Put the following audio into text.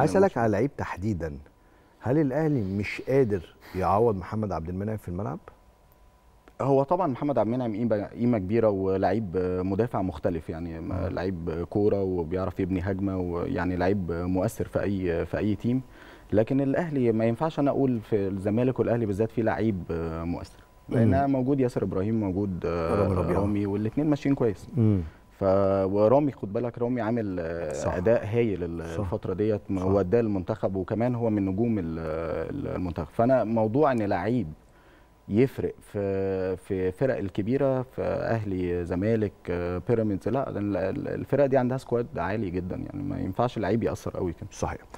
عايز اسالك على لعيب تحديدا هل الاهلي مش قادر يعوض محمد عبد المنعم في الملعب؟ هو طبعا محمد عبد المنعم قيمه كبيره ولعيب مدافع مختلف يعني لعيب كوره وبيعرف يبني هجمه ويعني لعيب مؤثر في اي في اي تيم لكن الاهلي ما ينفعش انا اقول في الزمالك والاهلي بالذات في لعيب مؤثر لان موجود ياسر ابراهيم موجود آه، رامي والاثنين ماشيين كويس مم. ورامي خد بالك رامي عامل آه، صح. اداء هايل الفتره ديت هو اداه المنتخب وكمان هو من نجوم المنتخب فانا موضوع ان لعيب يفرق في في فرق الكبيره في اهلي زمالك آه، بيراميدز لا الفرق دي عندها سكواد عالي جدا يعني ما ينفعش لعيب ياثر قوي كده صحيح